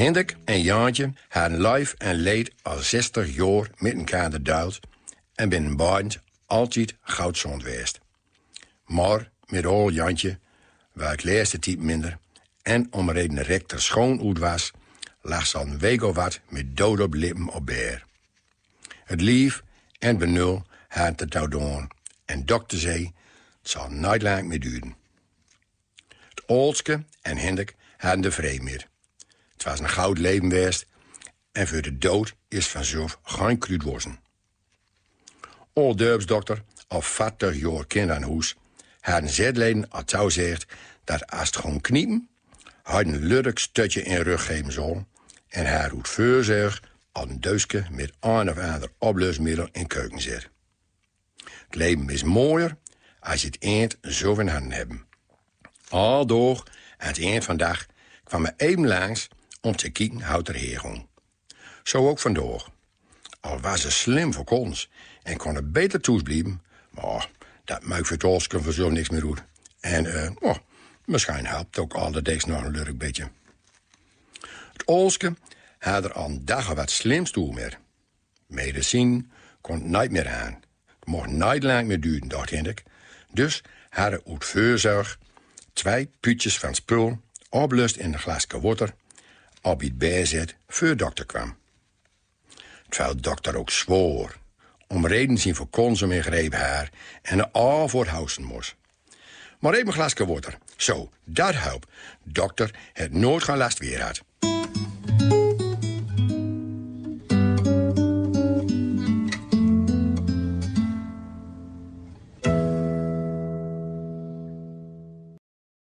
Hendrik en Jaantje hadden live en leed al 60 jaar met elkaar geduild... en binnen beiden altijd goudzond geweest. Maar met al Jantje, waar ik leerste type minder en om reden rector schoon oud was, lag ze al een week of wat met dood op lippen op beer. Het lief en benul hadden het doen. en dokter zei, het zal nooit lang meer duren. Het Olske en Hendrik hadden de vrede meer. Het was een goud leven geweest. En voor de dood is vanzelf geen kruid worden. Al dokter, al 40 jaar kind aan huis... een zetleden al touw zegt dat als het gewoon kniepen... hij een lurk stutje in rug geven zal... en hij roet voor zich al een deuske met een of ander oplusmiddel in keuken zit. Het leven is mooier als je het eind zo in handen hebt. door aan het eind van de dag, kwam er even langs Ontekien houdt er heergong. Zo ook vandoor. Al was ze slim voor ons en kon het beter toesblijven... maar dat maakt voor het olske voor zo niks meer doen. En uh, misschien helpt ook al de nog een leuk beetje. Het Olske had er aan dagen wat slims toe meer. Medicine kon nooit meer aan. Het mocht nooit lang meer duren, dacht ik. Dus hadden uit vuurzorg twee putjes van spul... oplust in een glas water op het bijzet voor dokter kwam. Terwijl dokter ook zwoer om reden zien voor consum greep haar en al voor housen moest. Maar even een glasje water. Zo, dat helpt. Dokter het nooit gaan last weer had.